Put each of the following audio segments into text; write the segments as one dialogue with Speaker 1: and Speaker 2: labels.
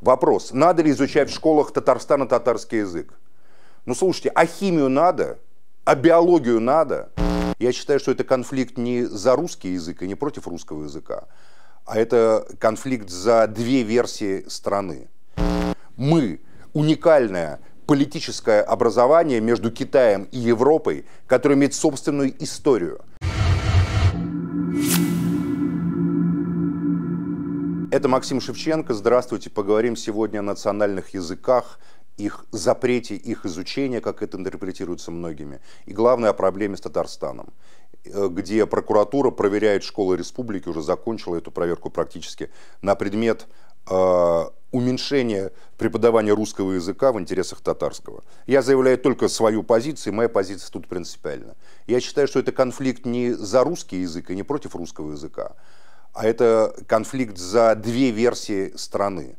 Speaker 1: Вопрос, надо ли изучать в школах Татарстана татарский язык? Ну, слушайте, а химию надо? А биологию надо? Я считаю, что это конфликт не за русский язык и не против русского языка, а это конфликт за две версии страны. Мы уникальная политическое образование между Китаем и Европой, которое имеет собственную историю. Это Максим Шевченко. Здравствуйте. Поговорим сегодня о национальных языках, их запрете, их изучения, как это интерпретируется многими. И главное, о проблеме с Татарстаном э, где прокуратура проверяет школы республики, уже закончила эту проверку практически, на предмет э, уменьшения преподавания русского языка в интересах татарского. Я заявляю только свою позицию, моя позиция тут принципиальна. Я считаю, что это конфликт не за русский язык и не против русского языка, а это конфликт за две версии страны.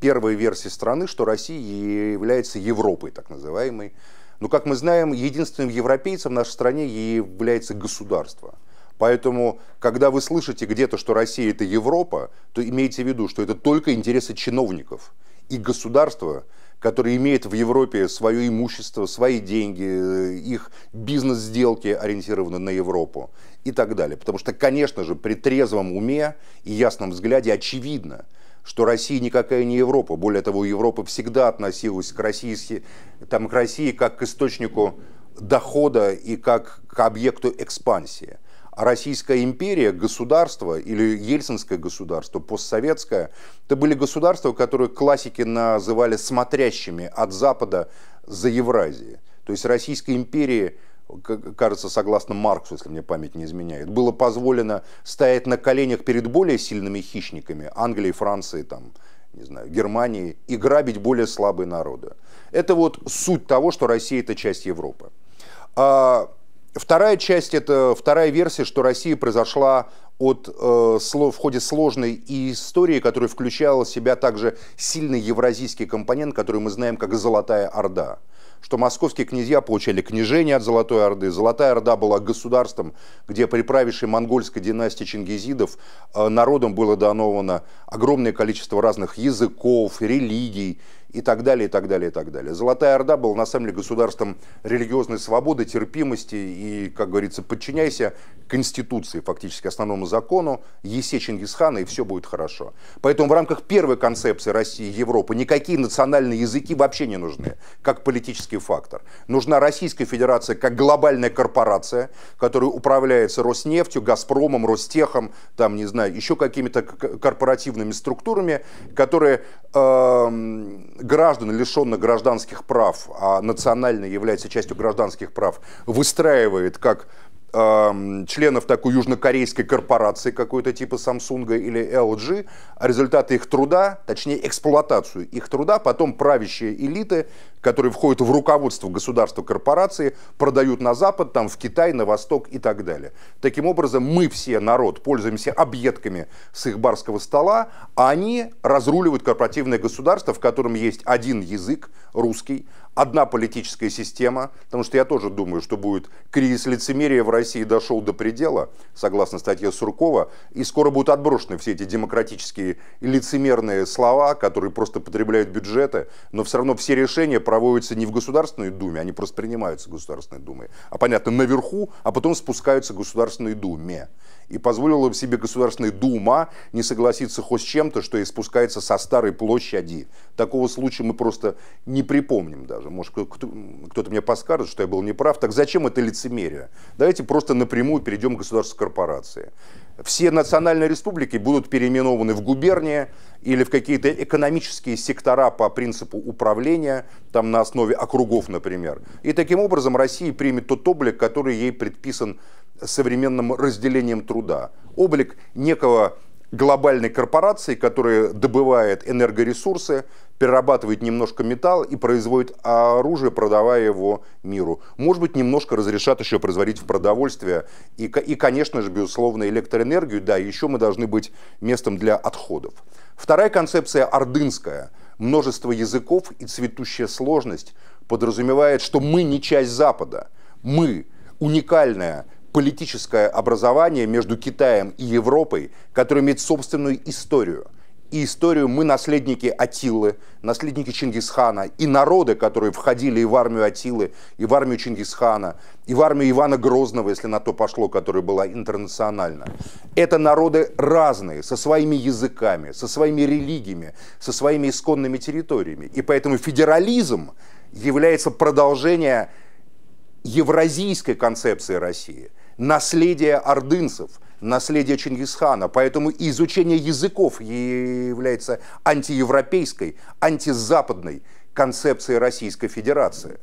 Speaker 1: Первая версия страны, что Россия является Европой, так называемой. Но, ну, как мы знаем, единственным европейцем в нашей стране является государство. Поэтому, когда вы слышите где-то, что Россия – это Европа, то имейте в виду, что это только интересы чиновников. И государство который имеет в Европе свое имущество, свои деньги, э, их бизнес-сделки ориентированы на Европу и так далее. Потому что, конечно же, при трезвом уме и ясном взгляде очевидно, что Россия никакая не Европа. Более того, Европа всегда относилась к России, там, к России как к источнику дохода и как к объекту экспансии. Российская империя, государство или ельцинское государство, постсоветское, это были государства, которые классики называли смотрящими от Запада за Евразией. То есть Российской империи, кажется, согласно Марксу, если мне память не изменяет, было позволено стоять на коленях перед более сильными хищниками Англии, Франции, там, не знаю, Германии и грабить более слабые народы. Это вот суть того, что Россия – это часть Европы. А Вторая часть – это вторая версия, что Россия произошла от, э, в ходе сложной истории, которая включала в себя также сильный евразийский компонент, который мы знаем как «Золотая Орда» что московские князья получали княжение от Золотой Орды. Золотая Орда была государством, где при правившей монгольской династии чингизидов э, народам было дановано огромное количество разных языков, религий и так далее, и так далее, и так далее. Золотая Орда была на самом деле государством религиозной свободы, терпимости и, как говорится, подчиняйся Конституции, фактически основному закону, есе Чингисхана, и все будет хорошо. Поэтому в рамках первой концепции России и Европы никакие национальные языки вообще не нужны, как политический фактор. Нужна Российская Федерация как глобальная корпорация, которая управляется Роснефтью, Газпромом, Ростехом, там, не знаю, еще какими-то корпоративными структурами, которые э граждан, лишенных гражданских прав, а национальный является частью гражданских прав, выстраивает как членов такой южнокорейской корпорации какой-то типа Samsung или LG, а результаты их труда, точнее эксплуатацию их труда, потом правящие элиты, которые входят в руководство государства корпорации, продают на Запад, там в Китай, на Восток и так далее. Таким образом, мы все, народ, пользуемся объедками с их барского стола, а они разруливают корпоративное государство, в котором есть один язык, русский, одна политическая система, потому что я тоже думаю, что будет кризис лицемерия в России дошел до предела, согласно статье Суркова, и скоро будут отброшены все эти демократические и лицемерные слова, которые просто потребляют бюджеты, но все равно все решения проводятся не в Государственной Думе, они просто принимаются Государственной Думой, а понятно, наверху, а потом спускаются Государственной Думе и позволила себе Государственная Дума не согласиться хоть с чем-то, что испускается со Старой площади. Такого случая мы просто не припомним даже. Может, кто-то мне подскажет, что я был неправ. Так зачем это лицемерие? Давайте просто напрямую перейдем к государственной корпорации. Все национальные республики будут переименованы в губернии или в какие-то экономические сектора по принципу управления, там на основе округов, например. И таким образом Россия примет тот облик, который ей предписан современным разделением труда, облик некого глобальной корпорации, которая добывает энергоресурсы, перерабатывает немножко металл и производит оружие, продавая его миру. Может быть, немножко разрешат еще производить в продовольствие и, и конечно же, безусловно, электроэнергию. Да, еще мы должны быть местом для отходов. Вторая концепция ордынская. Множество языков и цветущая сложность подразумевает, что мы не часть Запада. Мы уникальная политическое образование между Китаем и Европой, которое имеет собственную историю. И историю мы наследники Атилы, наследники Чингисхана, и народы, которые входили и в армию Атилы, и в армию Чингисхана, и в армию Ивана Грозного, если на то пошло, которая была интернациональна. Это народы разные, со своими языками, со своими религиями, со своими исконными территориями. И поэтому федерализм является продолжением евразийской концепции России наследие ордынцев, наследие Чингисхана. Поэтому изучение языков является антиевропейской, антизападной концепцией Российской Федерации,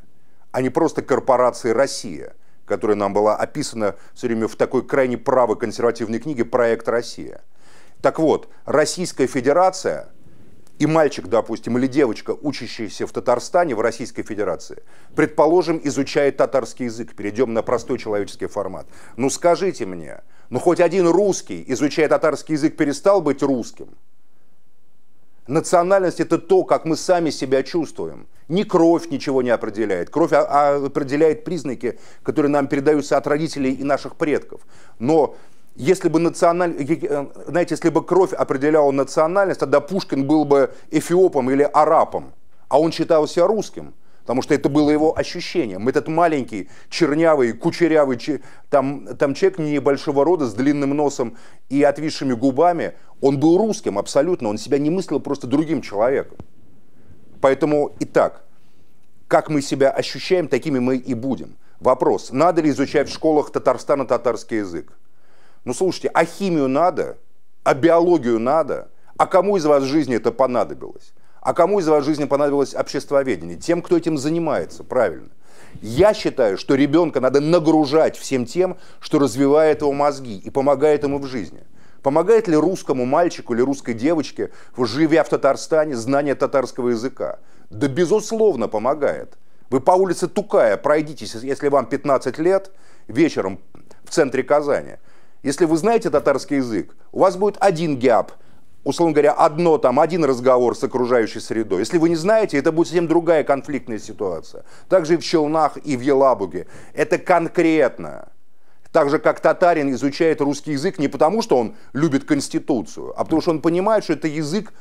Speaker 1: а не просто корпорацией «Россия», которая нам была описана все время в такой крайне правой консервативной книге «Проект Россия». Так вот, Российская Федерация – и мальчик, допустим, или девочка, учащаяся в Татарстане, в Российской Федерации, предположим, изучает татарский язык, перейдем на простой человеческий формат. Ну скажите мне, ну хоть один русский, изучая татарский язык, перестал быть русским? Национальность – это то, как мы сами себя чувствуем. Ни кровь ничего не определяет. Кровь а, а, определяет признаки, которые нам передаются от родителей и наших предков. Но если бы националь... Э, э, э, знаете, если бы кровь определяла национальность, тогда Пушкин был бы эфиопом или арапом, а он считал себя русским, потому что это было его ощущением. Этот маленький, чернявый, кучерявый там, там человек небольшого рода с длинным носом и отвисшими губами, он был русским абсолютно, он себя не мыслил просто другим человеком. Поэтому и так, как мы себя ощущаем, такими мы и будем. Вопрос, надо ли изучать в школах Татарстана татарский язык? Ну слушайте, а химию надо? А биологию надо? А кому из вас в жизни это понадобилось? А кому из вас в жизни понадобилось обществоведение? Тем, кто этим занимается, правильно. Я считаю, что ребенка надо нагружать всем тем, что развивает его мозги и помогает ему в жизни. Помогает ли русскому мальчику или русской девочке, живя в Татарстане, знание татарского языка? Да безусловно помогает. Вы по улице Тукая пройдитесь, если вам 15 лет, вечером в центре Казани – если вы знаете татарский язык, у вас будет один гяп, условно говоря, одно там, один разговор с окружающей средой. Если вы не знаете, это будет совсем другая конфликтная ситуация. Также и в Челнах, и в Елабуге. Это конкретно. Так же, как татарин изучает русский язык не потому, что он любит конституцию, а потому что он понимает, что это язык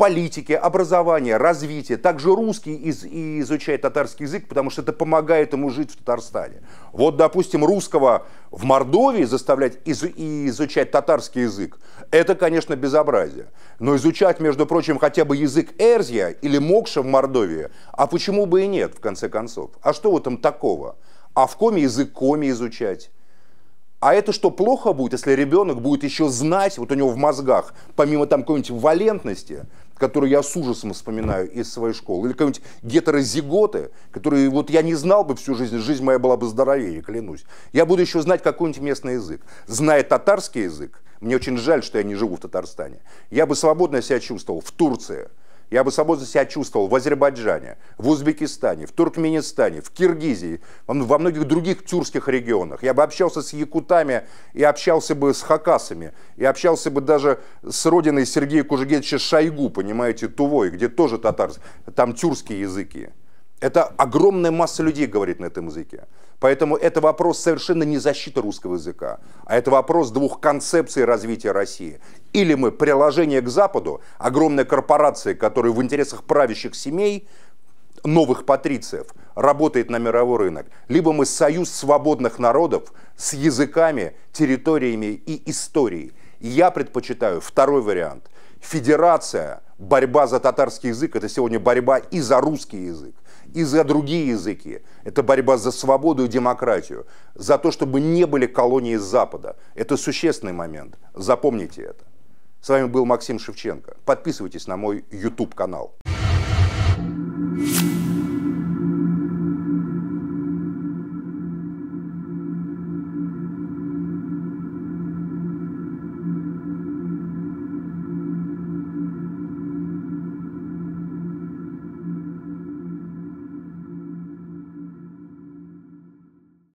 Speaker 1: политике, образования, развития. Также русский из, и изучает татарский язык, потому что это помогает ему жить в Татарстане. Вот, допустим, русского в Мордовии заставлять из, и изучать татарский язык, это, конечно, безобразие. Но изучать, между прочим, хотя бы язык Эрзия или Мокша в Мордовии, а почему бы и нет, в конце концов? А что в этом такого? А в коме язык коме изучать? А это что, плохо будет, если ребенок будет еще знать, вот у него в мозгах, помимо там какой-нибудь валентности, которые я с ужасом вспоминаю из своей школы, или какой-нибудь гетерозиготы, которые вот я не знал бы всю жизнь, жизнь моя была бы здоровее, клянусь. Я буду еще знать какой-нибудь местный язык. Зная татарский язык, мне очень жаль, что я не живу в Татарстане. Я бы свободно себя чувствовал в Турции, я бы свободно себя чувствовал в Азербайджане, в Узбекистане, в Туркменистане, в Киргизии, во многих других тюркских регионах. Я бы общался с якутами и общался бы с хакасами, и общался бы даже с родиной Сергея Кужегетовича Шойгу, понимаете, Тувой, где тоже татар, там тюркские языки. Это огромная масса людей говорит на этом языке. Поэтому это вопрос совершенно не защиты русского языка, а это вопрос двух концепций развития России. Или мы приложение к Западу, огромная корпорация, которая в интересах правящих семей, новых патрициев, работает на мировой рынок. Либо мы союз свободных народов с языками, территориями и историей. Я предпочитаю второй вариант. Федерация, борьба за татарский язык, это сегодня борьба и за русский язык и за другие языки. Это борьба за свободу и демократию, за то, чтобы не были колонии Запада. Это существенный момент. Запомните это. С вами был Максим Шевченко. Подписывайтесь на мой YouTube-канал. thank you